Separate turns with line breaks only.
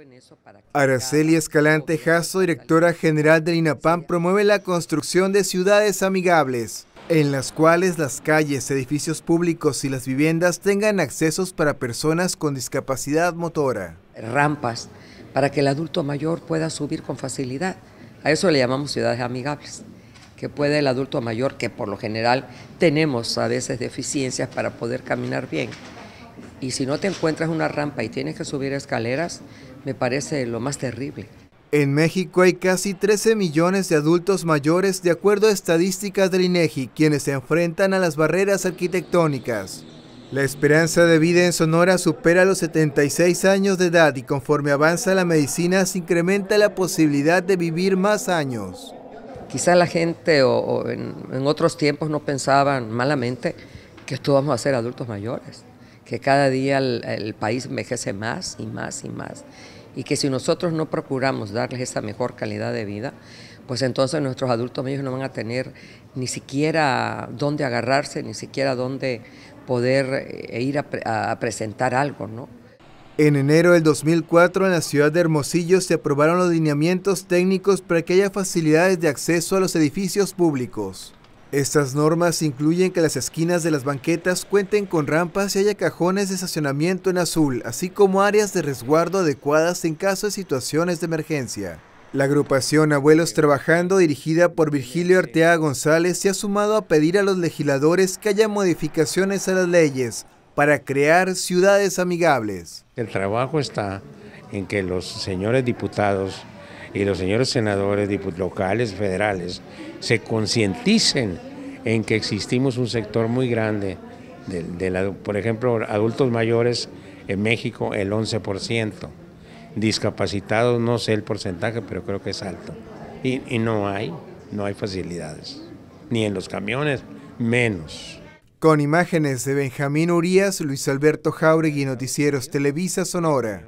en eso para Araceli Escalante Jasso, directora general del INAPAM, promueve la construcción de ciudades amigables en las cuales las calles, edificios públicos y las viviendas tengan accesos para personas con discapacidad motora. Rampas
para que el adulto mayor pueda subir con facilidad. A eso le llamamos ciudades amigables, que puede el adulto mayor, que por lo general tenemos a veces deficiencias para poder caminar bien. Y si no te encuentras una rampa y tienes que subir escaleras, me parece lo más terrible.
En México hay casi 13 millones de adultos mayores de acuerdo a estadísticas del INEGI, e quienes se enfrentan a las barreras arquitectónicas. La esperanza de vida en Sonora supera los 76 años de edad y conforme
avanza la medicina se incrementa la posibilidad de vivir más años. Quizá la gente o, en, otros tiempos no pensaban malamente que esto vamos a ser adultos mayores que cada día el, país envejece más y más y más, y que si nosotros no procuramos darles esa mejor calidad de vida, pues entonces nuestros adultos mayores no van a tener ni siquiera dónde agarrarse, ni siquiera dónde poder eh, ir a, presentar algo, ¿no?
En enero del 2004, en la ciudad de Hermosillo se aprobaron los lineamientos técnicos para que haya facilidades de acceso a los edificios públicos. Estas normas incluyen que las esquinas de las banquetas cuenten con rampas y haya cajones de estacionamiento en azul, así como áreas de resguardo adecuadas en caso de situaciones de emergencia. La agrupación Abuelos Trabajando, dirigida por Virgilio Arteaga González, se ha sumado a pedir a los legisladores que haya modificaciones a las leyes para crear ciudades amigables.
El trabajo está en que los señores diputados y los señores senadores, diputados locales, federales, se concienticen en que existimos un sector muy grande, de, por ejemplo, adultos mayores en México el 11%, discapacitados no sé el porcentaje, pero creo que es alto. Y, no hay, no hay facilidades, ni en los camiones, menos.
Con imágenes de Benjamín Urias, Luis Alberto Jauregui, Noticieros Televisa Sonora.